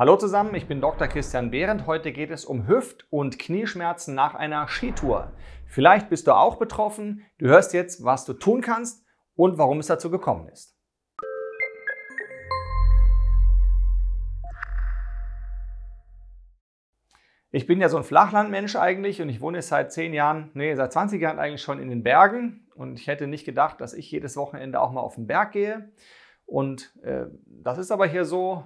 Hallo zusammen, ich bin Dr. Christian Behrendt. Heute geht es um Hüft- und Knieschmerzen nach einer Skitour. Vielleicht bist du auch betroffen. Du hörst jetzt, was du tun kannst und warum es dazu gekommen ist. Ich bin ja so ein Flachlandmensch eigentlich und ich wohne seit 10 Jahren, nee, seit 20 Jahren eigentlich schon in den Bergen und ich hätte nicht gedacht, dass ich jedes Wochenende auch mal auf den Berg gehe. Und äh, das ist aber hier so,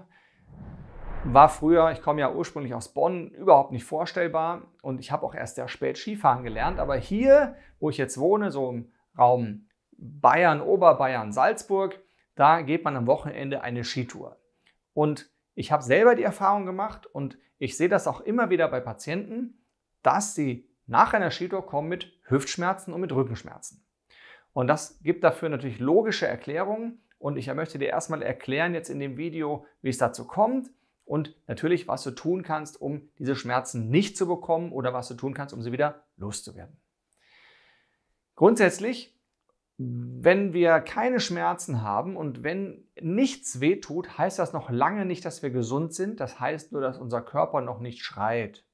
war früher, ich komme ja ursprünglich aus Bonn, überhaupt nicht vorstellbar und ich habe auch erst sehr spät Skifahren gelernt. Aber hier, wo ich jetzt wohne, so im Raum Bayern, Oberbayern, Salzburg, da geht man am Wochenende eine Skitour. Und ich habe selber die Erfahrung gemacht und ich sehe das auch immer wieder bei Patienten, dass sie nach einer Skitour kommen mit Hüftschmerzen und mit Rückenschmerzen. Und das gibt dafür natürlich logische Erklärungen und ich möchte dir erstmal erklären jetzt in dem Video, wie es dazu kommt und natürlich, was du tun kannst, um diese Schmerzen nicht zu bekommen oder was du tun kannst, um sie wieder loszuwerden. Grundsätzlich, wenn wir keine Schmerzen haben und wenn nichts wehtut, heißt das noch lange nicht, dass wir gesund sind. Das heißt nur, dass unser Körper noch nicht schreit.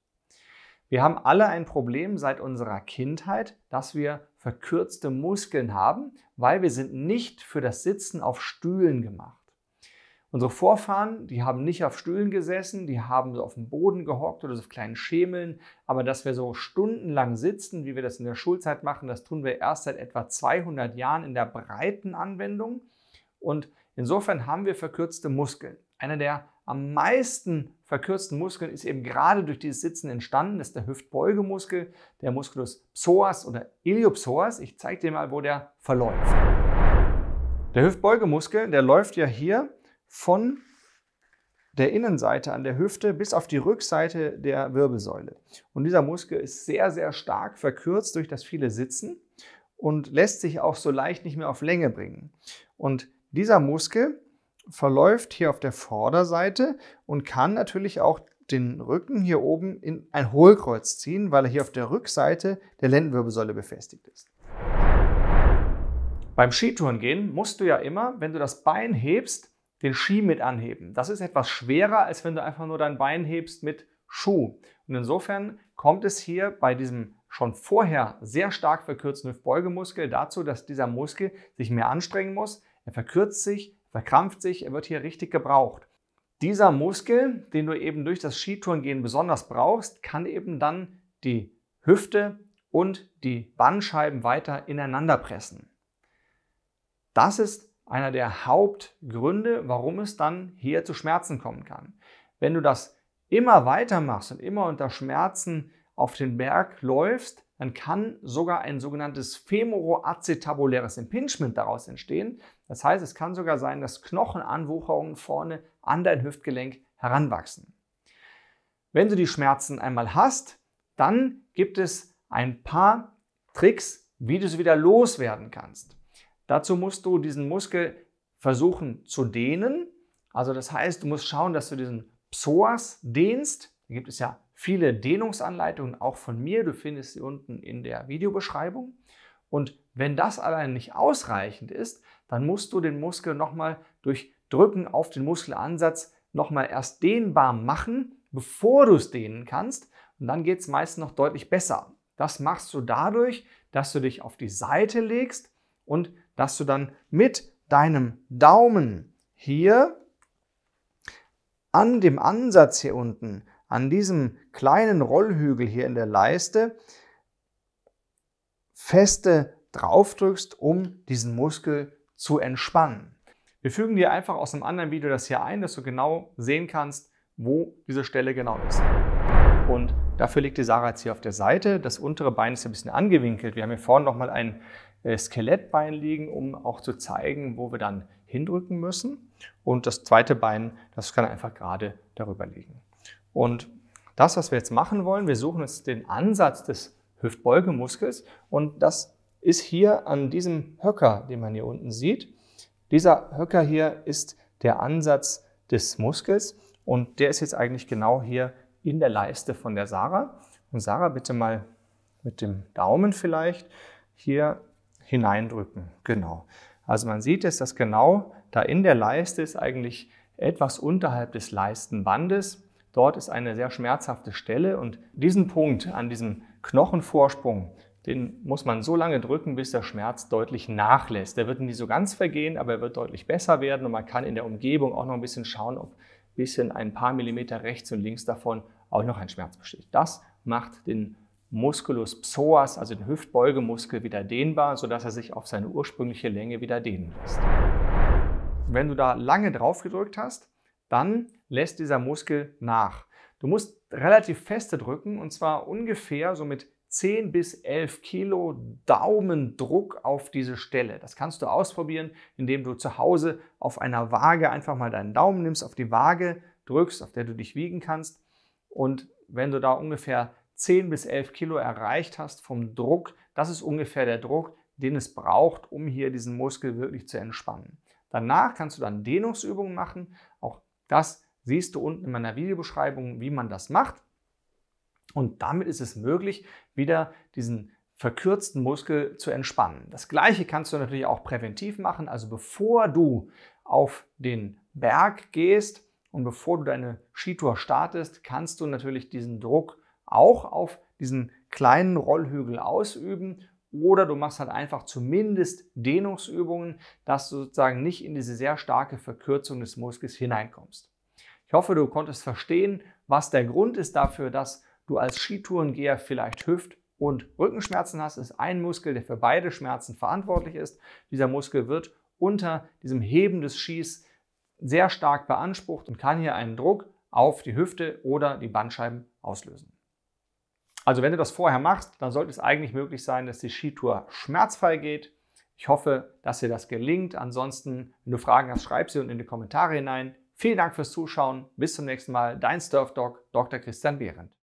Wir haben alle ein Problem seit unserer Kindheit, dass wir verkürzte Muskeln haben, weil wir sind nicht für das Sitzen auf Stühlen gemacht. Unsere Vorfahren, die haben nicht auf Stühlen gesessen, die haben so auf dem Boden gehockt oder so auf kleinen Schemeln, aber dass wir so stundenlang sitzen, wie wir das in der Schulzeit machen, das tun wir erst seit etwa 200 Jahren in der breiten Anwendung und insofern haben wir verkürzte Muskeln. Einer der am meisten verkürzten Muskeln ist eben gerade durch dieses Sitzen entstanden, das ist der Hüftbeugemuskel, der Musculus psoas oder iliopsoas. Ich zeige dir mal, wo der verläuft. Der Hüftbeugemuskel, der läuft ja hier von der Innenseite an der Hüfte bis auf die Rückseite der Wirbelsäule. Und dieser Muskel ist sehr, sehr stark verkürzt durch das viele Sitzen und lässt sich auch so leicht nicht mehr auf Länge bringen. Und dieser Muskel verläuft hier auf der Vorderseite und kann natürlich auch den Rücken hier oben in ein Hohlkreuz ziehen, weil er hier auf der Rückseite der Lendenwirbelsäule befestigt ist. Beim Skitourengehen musst du ja immer, wenn du das Bein hebst, den Ski mit anheben. Das ist etwas schwerer, als wenn du einfach nur dein Bein hebst mit Schuh. Und insofern kommt es hier bei diesem schon vorher sehr stark verkürzten Hüftbeugemuskel dazu, dass dieser Muskel sich mehr anstrengen muss. Er verkürzt sich, verkrampft sich, er wird hier richtig gebraucht. Dieser Muskel, den du eben durch das Skitourengehen besonders brauchst, kann eben dann die Hüfte und die Bandscheiben weiter ineinander pressen. Das ist einer der Hauptgründe, warum es dann hier zu Schmerzen kommen kann. Wenn du das immer weiter machst und immer unter Schmerzen auf den Berg läufst, dann kann sogar ein sogenanntes femoroacetabuläres Impingement daraus entstehen. Das heißt, es kann sogar sein, dass Knochenanwucherungen vorne an dein Hüftgelenk heranwachsen. Wenn du die Schmerzen einmal hast, dann gibt es ein paar Tricks, wie du sie wieder loswerden kannst. Dazu musst du diesen Muskel versuchen zu dehnen. Also das heißt, du musst schauen, dass du diesen Psoas dehnst. Da gibt es ja viele Dehnungsanleitungen, auch von mir. Du findest sie unten in der Videobeschreibung. Und wenn das allein nicht ausreichend ist, dann musst du den Muskel nochmal durch Drücken auf den Muskelansatz nochmal erst dehnbar machen, bevor du es dehnen kannst. Und dann geht es meistens noch deutlich besser. Das machst du dadurch, dass du dich auf die Seite legst und dass du dann mit deinem Daumen hier an dem Ansatz hier unten, an diesem kleinen Rollhügel hier in der Leiste, feste draufdrückst, um diesen Muskel zu entspannen. Wir fügen dir einfach aus einem anderen Video das hier ein, dass du genau sehen kannst, wo diese Stelle genau ist. Und dafür liegt die Sarah jetzt hier auf der Seite. Das untere Bein ist ein bisschen angewinkelt. Wir haben hier vorne nochmal einen äh, Skelettbein liegen, um auch zu zeigen, wo wir dann hindrücken müssen. Und das zweite Bein, das kann einfach gerade darüber liegen. Und das, was wir jetzt machen wollen, wir suchen uns den Ansatz des Hüftbeugemuskels und das ist hier an diesem Höcker, den man hier unten sieht. Dieser Höcker hier ist der Ansatz des Muskels und der ist jetzt eigentlich genau hier in der Leiste von der Sarah. Und Sarah, bitte mal mit dem Daumen vielleicht hier hineindrücken. Genau. Also man sieht es, dass genau da in der Leiste ist eigentlich etwas unterhalb des Leistenbandes. Dort ist eine sehr schmerzhafte Stelle und diesen Punkt an diesem Knochenvorsprung, den muss man so lange drücken, bis der Schmerz deutlich nachlässt. Der wird nie so ganz vergehen, aber er wird deutlich besser werden und man kann in der Umgebung auch noch ein bisschen schauen, ob ein bisschen ein paar Millimeter rechts und links davon auch noch ein Schmerz besteht. Das macht den Musculus psoas, also den Hüftbeugemuskel, wieder dehnbar, sodass er sich auf seine ursprüngliche Länge wieder dehnen lässt. Wenn du da lange drauf gedrückt hast, dann lässt dieser Muskel nach. Du musst relativ feste drücken und zwar ungefähr so mit 10 bis 11 Kilo Daumendruck auf diese Stelle. Das kannst du ausprobieren, indem du zu Hause auf einer Waage einfach mal deinen Daumen nimmst, auf die Waage drückst, auf der du dich wiegen kannst. Und wenn du da ungefähr 10 bis 11 Kilo erreicht hast vom Druck, das ist ungefähr der Druck, den es braucht, um hier diesen Muskel wirklich zu entspannen. Danach kannst du dann Dehnungsübungen machen. Auch das siehst du unten in meiner Videobeschreibung, wie man das macht. Und damit ist es möglich, wieder diesen verkürzten Muskel zu entspannen. Das gleiche kannst du natürlich auch präventiv machen, also bevor du auf den Berg gehst und bevor du deine Skitour startest, kannst du natürlich diesen Druck auch auf diesen kleinen Rollhügel ausüben oder du machst halt einfach zumindest Dehnungsübungen, dass du sozusagen nicht in diese sehr starke Verkürzung des Muskels hineinkommst. Ich hoffe, du konntest verstehen, was der Grund ist dafür, dass du als Skitourengeher vielleicht Hüft- und Rückenschmerzen hast. Es ist ein Muskel, der für beide Schmerzen verantwortlich ist. Dieser Muskel wird unter diesem Heben des Skis sehr stark beansprucht und kann hier einen Druck auf die Hüfte oder die Bandscheiben auslösen. Also wenn du das vorher machst, dann sollte es eigentlich möglich sein, dass die Skitour schmerzfrei geht. Ich hoffe, dass dir das gelingt. Ansonsten, wenn du Fragen hast, schreib sie unten in die Kommentare hinein. Vielen Dank fürs Zuschauen. Bis zum nächsten Mal. Dein Surf Dr. Christian Behrendt.